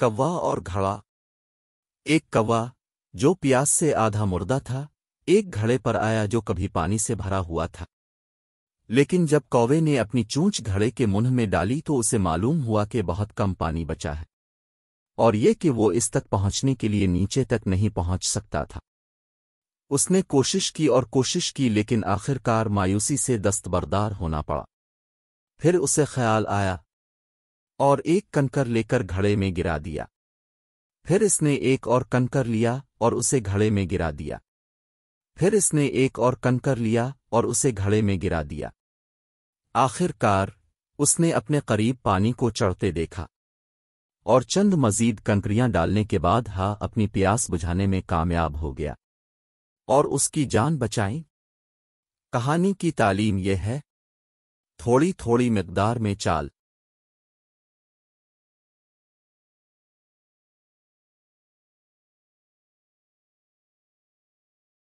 कौवा और घड़ा एक कौवा जो प्यास से आधा मुर्दा था एक घड़े पर आया जो कभी पानी से भरा हुआ था लेकिन जब कौवे ने अपनी चूंच घड़े के मुंह में डाली तो उसे मालूम हुआ कि बहुत कम पानी बचा है और ये कि वो इस तक पहुंचने के लिए नीचे तक नहीं पहुंच सकता था उसने कोशिश की और कोशिश की लेकिन आखिरकार मायूसी से दस्तबरदार होना पड़ा फिर उसे ख्याल आया और एक कनकर लेकर घड़े में गिरा दिया फिर इसने एक और कनकर लिया और उसे घड़े में गिरा दिया फिर इसने एक और कनकर लिया और उसे घड़े में गिरा दिया आखिरकार उसने अपने करीब पानी को चढ़ते देखा और चंद मजीद कंकरियां डालने के बाद हा अपनी प्यास बुझाने में कामयाब हो गया और उसकी जान बचाई कहानी की तालीम यह है थोड़ी थोड़ी मकदार में चाल